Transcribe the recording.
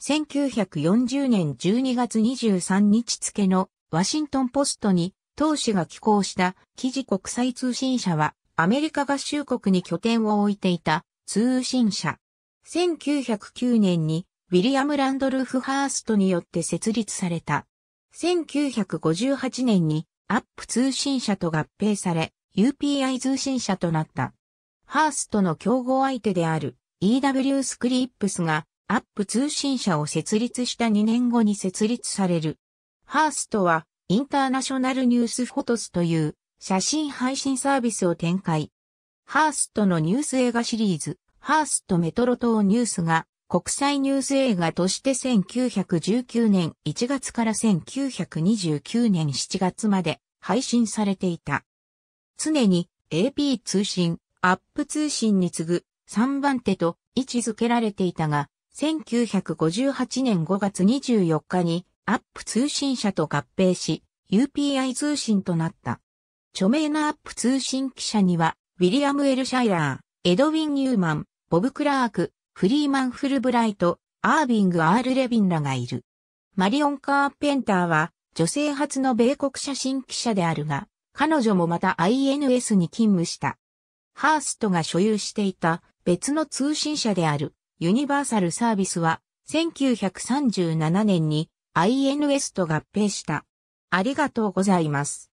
1940年12月23日付のワシントンポストに、当氏が寄稿した記事国際通信社は、アメリカ合衆国に拠点を置いていた通信社。1909年にウィリアム・ランドルフ・ハーストによって設立された。1958年にアップ通信社と合併され、UPI 通信社となった。ハーストの競合相手である EW スクリップスがアップ通信社を設立した2年後に設立される。ハーストは、インターナショナルニュースフォトスという写真配信サービスを展開。ハーストのニュース映画シリーズ、ハーストメトロ島ニュースが国際ニュース映画として1919年1月から1929年7月まで配信されていた。常に AP 通信、アップ通信に次ぐ3番手と位置づけられていたが、1958年5月24日にアップ通信社と合併し、UPI 通信となった。著名なアップ通信記者には、ウィリアム・エル・シャイラー、エドウィン・ニューマン、ボブ・クラーク、フリーマン・フルブライト、アービング・アール・レビンらがいる。マリオン・カーペンターは、女性初の米国写真記者であるが、彼女もまた INS に勤務した。ハーストが所有していた別の通信社であるユニバーサルサービスは1937年に INS と合併した。ありがとうございます。